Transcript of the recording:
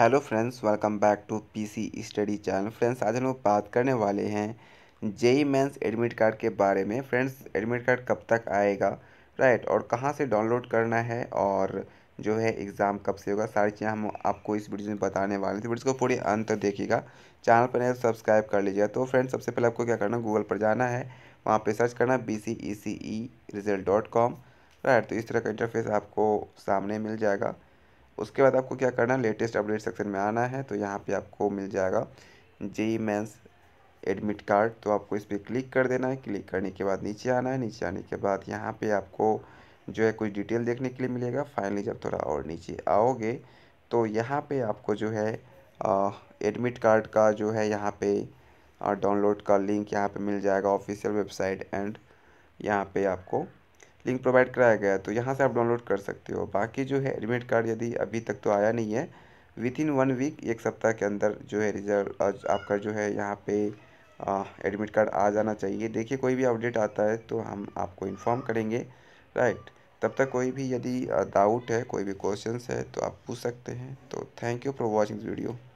hello friends welcome back to PC study channel friends आज हम लोग बात करने वाले हैं जेई मेंस एडमिट कार्ड के बारे में फ्रेंड्स एडमिट कार्ड कब तक आएगा राइट और कहाँ से डाउनलोड करना है और जो है एग्ज़ाम कब से होगा सारी चीज़ें हम आपको इस वीडियो में बताने वाले हैं तो वीडियो को पूरी अंत तक देखिएगा चैनल पर नहीं तो सब्सक्राइब कर लीजिएगा तो फ्रेंड्स सबसे पहले आपको क्या करना गूगल पर जाना है वहाँ पर सर्च करना B C E C E result dot com right तो इस तरह का इंटरफेस आपको सामने मिल जाएगा उसके बाद आपको क्या करना है लेटेस्ट अपडेट सेक्शन में आना है तो यहाँ पे आपको मिल जाएगा जे मेंस एडमिट कार्ड तो आपको इस पर क्लिक कर देना है क्लिक करने के बाद नीचे आना है नीचे आने के बाद यहाँ पे आपको जो है कुछ डिटेल देखने के लिए मिलेगा फाइनली जब थोड़ा और नीचे आओगे तो यहाँ पर आपको जो है एडमिट कार्ड का जो है यहाँ पर डाउनलोड का लिंक यहाँ पे मिल जाएगा ऑफिशियल वेबसाइट एंड यहाँ पे आपको लिंक प्रोवाइड कराया गया है तो यहाँ से आप डाउनलोड कर सकते हो बाकी जो है एडमिट कार्ड यदि अभी तक तो आया नहीं है विथ इन वन वीक एक सप्ताह के अंदर जो है रिजल्ट आपका जो है यहाँ पे एडमिट कार्ड आ जाना चाहिए देखिए कोई भी अपडेट आता है तो हम आपको इन्फॉर्म करेंगे राइट तब तक कोई भी यदि डाउट है कोई भी क्वेश्चन है तो आप पूछ सकते हैं तो thank you for watching video